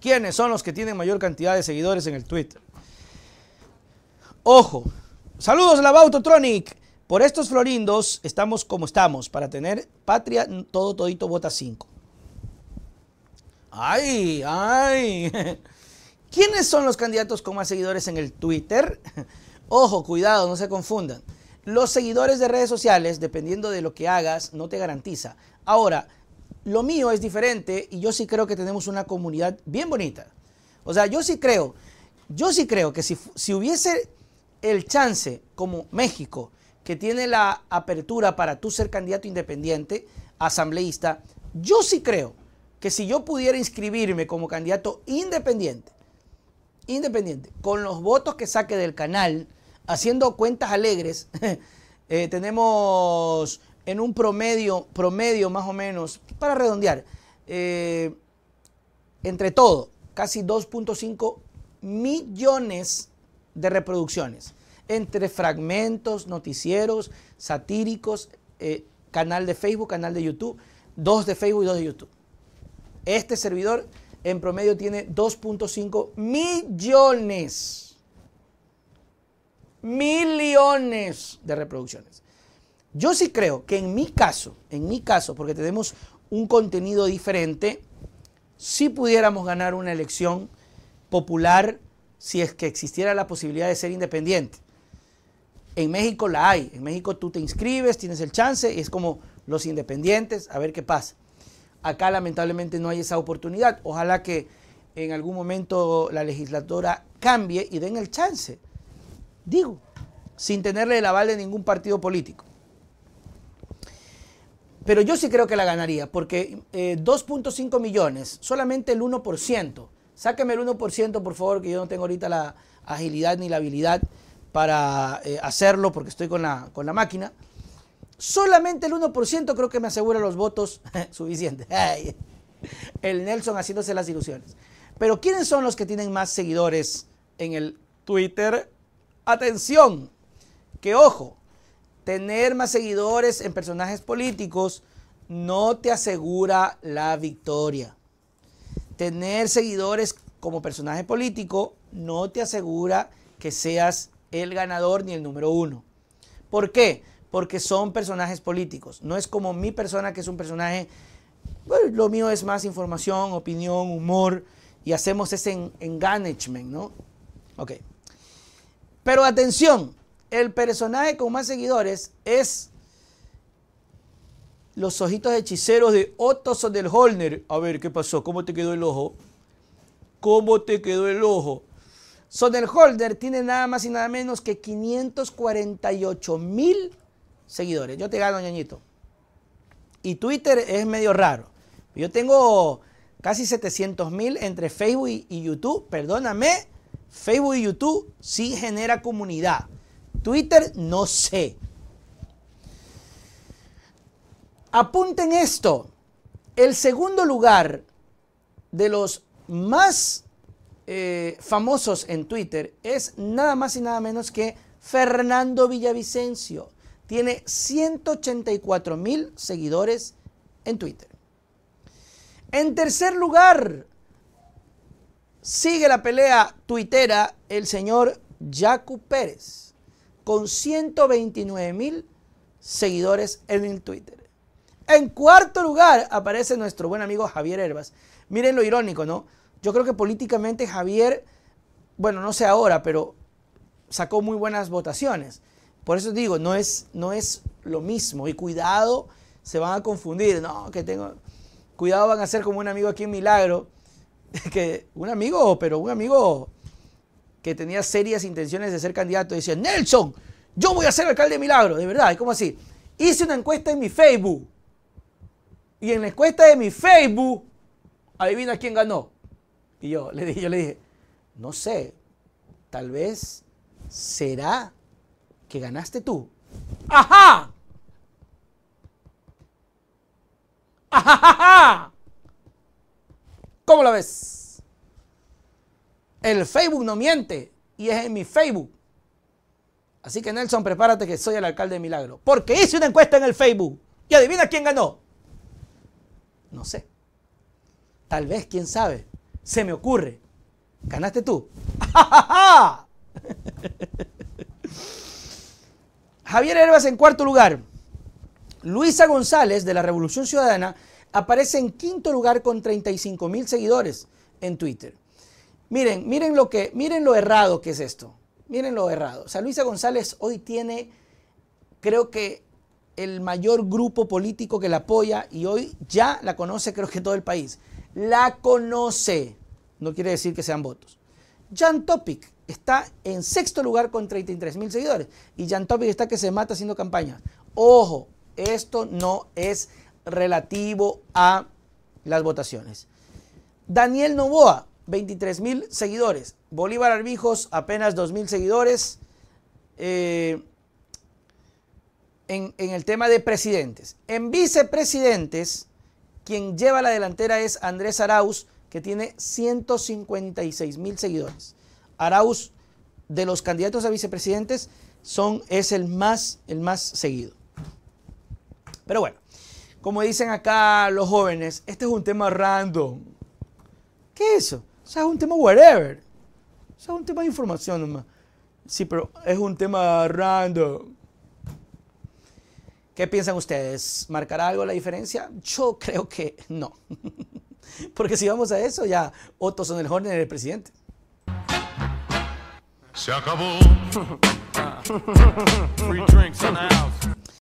¿Quiénes son los que tienen mayor cantidad de seguidores en el Twitter? Ojo. Saludos, Tronic Por estos florindos estamos como estamos, para tener patria todo todito vota 5. Ay, ay. ¿Quiénes son los candidatos con más seguidores en el Twitter? Ojo, cuidado, no se confundan. Los seguidores de redes sociales, dependiendo de lo que hagas, no te garantiza. Ahora, lo mío es diferente y yo sí creo que tenemos una comunidad bien bonita. O sea, yo sí creo, yo sí creo que si, hubiese el chance como México, que tiene la apertura para tú ser candidato independiente, asambleísta, yo sí creo que si yo pudiera inscribirme como candidato independiente, independiente, con los votos que saque del canal, haciendo cuentas alegres, eh, tenemos en un promedio, promedio más o menos, para redondear, eh, entre todo, casi 2.5 millones de reproducciones, entre fragmentos, noticieros, satíricos, eh, canal de Facebook, canal de YouTube, dos de Facebook y dos de YouTube. Este servidor en promedio tiene 2.5 millones, millones de reproducciones. Yo sí creo que en mi caso, en mi caso, porque tenemos un contenido diferente, si sí pudiéramos ganar una elección popular si es que existiera la posibilidad de ser independiente. En México la hay. En México tú te inscribes, tienes el chance y es como los independientes, a ver qué pasa. Acá lamentablemente no hay esa oportunidad. Ojalá que en algún momento la legislatura cambie y den el chance. Digo, sin tenerle el aval de ningún partido político. Pero yo sí creo que la ganaría, porque 2.5 eh, millones, solamente el 1%. Sáqueme el 1%, por favor, que yo no tengo ahorita la agilidad ni la habilidad para eh, hacerlo porque estoy con la, con la máquina. Solamente el 1% creo que me asegura los votos suficientes. el Nelson haciéndose las ilusiones. Pero ¿quiénes son los que tienen más seguidores en el Twitter? Atención, que ojo, Tener más seguidores en personajes políticos no te asegura la victoria. Tener seguidores como personaje político no te asegura que seas el ganador ni el número uno. ¿Por qué? Porque son personajes políticos. No es como mi persona que es un personaje, lo mío es más información, opinión, humor y hacemos ese engagement, ¿no? Ok. Pero atención, el personaje con más seguidores es los ojitos hechiceros de Otto Sonderholder. A ver, ¿qué pasó? ¿Cómo te quedó el ojo? ¿Cómo te quedó el ojo? Sonderholder tiene nada más y nada menos que 548 mil seguidores. Yo te gano, ñañito. Y Twitter es medio raro. Yo tengo casi 700 mil entre Facebook y YouTube. Perdóname, Facebook y YouTube sí genera comunidad. Twitter, no sé. Apunten esto. El segundo lugar de los más eh, famosos en Twitter es nada más y nada menos que Fernando Villavicencio. Tiene 184 mil seguidores en Twitter. En tercer lugar, sigue la pelea tuitera el señor Jacu Pérez con 129 mil seguidores en el Twitter. En cuarto lugar aparece nuestro buen amigo Javier Herbas. Miren lo irónico, ¿no? Yo creo que políticamente Javier, bueno, no sé ahora, pero sacó muy buenas votaciones. Por eso digo, no es, no es lo mismo. Y cuidado, se van a confundir. No, que tengo. Cuidado, van a ser como un amigo aquí en Milagro. Que, un amigo, pero un amigo que tenía serias intenciones de ser candidato, decía, Nelson, yo voy a ser alcalde de Milagro, de verdad, es como así. Hice una encuesta en mi Facebook. Y en la encuesta de mi Facebook, adivina quién ganó. Y yo le dije, yo le dije, no sé, tal vez será que ganaste tú. ¡Ajá! ¡Ajá! ¿Cómo la ves? El Facebook no miente y es en mi Facebook. Así que Nelson, prepárate que soy el alcalde de Milagro. Porque hice una encuesta en el Facebook. ¿Y adivina quién ganó? No sé. Tal vez, quién sabe. Se me ocurre. ¿Ganaste tú? Javier Herbas en cuarto lugar. Luisa González de la Revolución Ciudadana aparece en quinto lugar con 35 mil seguidores en Twitter. Miren, miren lo, que, miren lo errado que es esto. Miren lo errado. O sea, Luisa González hoy tiene, creo que, el mayor grupo político que la apoya y hoy ya la conoce, creo que todo el país. La conoce. No quiere decir que sean votos. Jan Topic está en sexto lugar con 33 mil seguidores. Y Jan Topic está que se mata haciendo campaña. Ojo, esto no es relativo a las votaciones. Daniel Novoa, 23 mil seguidores. Bolívar Arbijos, apenas 2 mil seguidores. Eh, en, el tema de presidentes. En vicepresidentes, quien lleva la delantera es Andrés Arauz, que tiene 156 mil seguidores. Arauz, de los candidatos a vicepresidentes, son, es el más, el más seguido. Pero bueno, como dicen acá los jóvenes, este es un tema random. ¿Qué es eso? O sea, es un tema whatever. O sea, es un tema de información nomás. Sí, pero es un tema random. ¿Qué piensan ustedes? ¿Marcará algo la diferencia? Yo creo que no. Porque si vamos a eso, ya Otto son el y el presidente. Se acabó. Free drinks